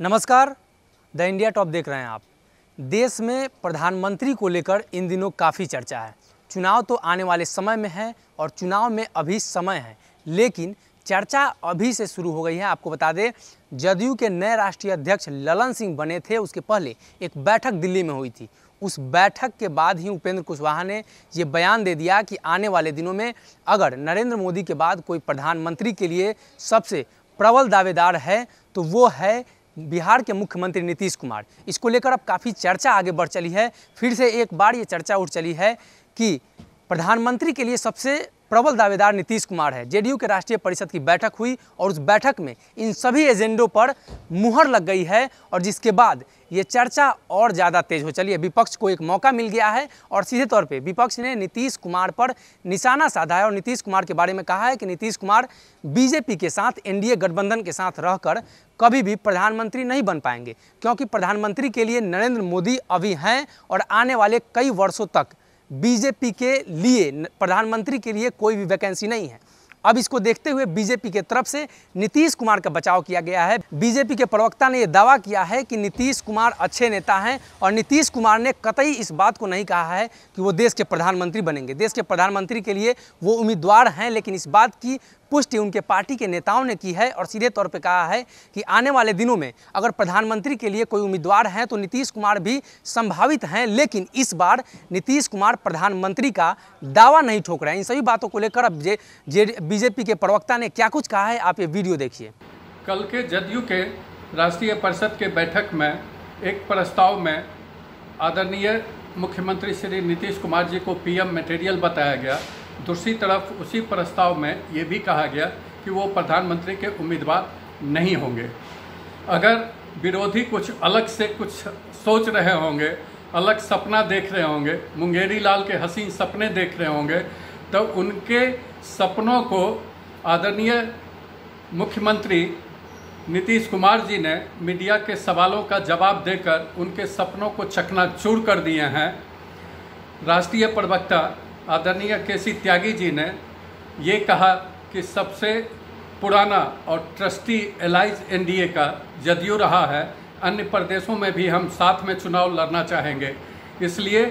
नमस्कार the India top देख रहे हैं आप देश में प्रधानमंत्री को लेकर इन दिनों काफ़ी चर्चा है चुनाव तो आने वाले समय में है और चुनाव में अभी समय है लेकिन चर्चा अभी से शुरू हो गई है आपको बता दें जदयू के नए राष्ट्रीय अध्यक्ष ललन सिंह बने थे उसके पहले एक बैठक दिल्ली में हुई थी उस बैठक के बाद ही उपेंद्र कुशवाहा ने ये बयान दे दिया कि आने वाले दिनों में अगर नरेंद्र मोदी के बाद कोई प्रधानमंत्री के लिए सबसे प्रबल दावेदार है तो वो है बिहार के मुख्यमंत्री नीतीश कुमार इसको लेकर अब काफ़ी चर्चा आगे बढ़ चली है फिर से एक बार ये चर्चा उठ चली है कि प्रधानमंत्री के लिए सबसे प्रबल दावेदार नीतीश कुमार है जेडीयू के राष्ट्रीय परिषद की बैठक हुई और उस बैठक में इन सभी एजेंडों पर मुहर लग गई है और जिसके बाद ये चर्चा और ज़्यादा तेज हो चली है विपक्ष को एक मौका मिल गया है और सीधे तौर पे विपक्ष ने नीतीश कुमार पर निशाना साधा है और नीतीश कुमार के बारे में कहा है कि नीतीश कुमार बीजेपी के साथ एनडीए गठबंधन के साथ रहकर कभी भी प्रधानमंत्री नहीं बन पाएंगे क्योंकि प्रधानमंत्री के लिए नरेंद्र मोदी अभी हैं और आने वाले कई वर्षों तक बीजेपी के लिए प्रधानमंत्री के लिए कोई भी वैकेंसी नहीं है अब इसको देखते हुए बीजेपी के तरफ से नीतीश कुमार का बचाव किया गया है बीजेपी के प्रवक्ता ने यह दावा किया है कि नीतीश कुमार अच्छे नेता हैं और नीतीश कुमार ने कतई इस बात को नहीं कहा है कि वो देश के प्रधानमंत्री बनेंगे देश के प्रधानमंत्री के लिए वो उम्मीदवार हैं लेकिन इस बात की पुष्टि उनके पार्टी के नेताओं ने की है और सीधे तौर पर कहा है कि आने वाले दिनों में अगर प्रधानमंत्री के लिए कोई उम्मीदवार हैं तो नीतीश कुमार भी संभावित हैं लेकिन इस बार नीतीश कुमार प्रधानमंत्री का दावा नहीं ठोक रहे हैं इन सभी बातों को लेकर अब जे, जे बीजेपी के प्रवक्ता ने क्या कुछ कहा है आप ये वीडियो देखिए कल के जदयू के राष्ट्रीय परिषद के बैठक में एक प्रस्ताव में आदरणीय मुख्यमंत्री श्री नीतीश कुमार जी को पीएम मटेरियल बताया गया दूसरी तरफ उसी प्रस्ताव में ये भी कहा गया कि वो प्रधानमंत्री के उम्मीदवार नहीं होंगे अगर विरोधी कुछ अलग से कुछ सोच रहे होंगे अलग सपना देख रहे होंगे मुंगेरी लाल के हसीन सपने देख रहे होंगे तो उनके सपनों को आदरणीय मुख्यमंत्री नीतीश कुमार जी ने मीडिया के सवालों का जवाब देकर उनके सपनों को चकनाचूर कर दिए हैं राष्ट्रीय प्रवक्ता आदरणीय के सी त्यागी जी ने ये कहा कि सबसे पुराना और ट्रस्टी एलाइज एनडीए का जदयू रहा है अन्य प्रदेशों में भी हम साथ में चुनाव लड़ना चाहेंगे इसलिए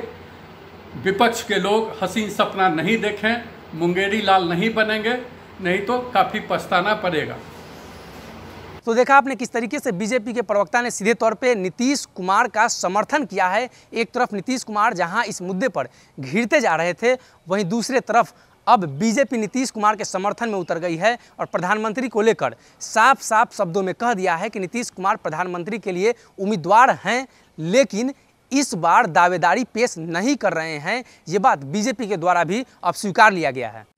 विपक्ष के लोग हसीन सपना नहीं देखें मुंगेरी लाल नहीं बनेंगे नहीं तो काफ़ी पछताना पड़ेगा तो देखा आपने किस तरीके से बीजेपी के प्रवक्ता ने सीधे तौर पे नीतीश कुमार का समर्थन किया है एक तरफ नीतीश कुमार जहां इस मुद्दे पर घिरते जा रहे थे वहीं दूसरे तरफ अब बीजेपी नीतीश कुमार के समर्थन में उतर गई है और प्रधानमंत्री को लेकर साफ साफ शब्दों में कह दिया है कि नीतीश कुमार प्रधानमंत्री के लिए उम्मीदवार हैं लेकिन इस बार दावेदारी पेश नहीं कर रहे हैं ये बात बीजेपी के द्वारा भी अब स्वीकार लिया गया है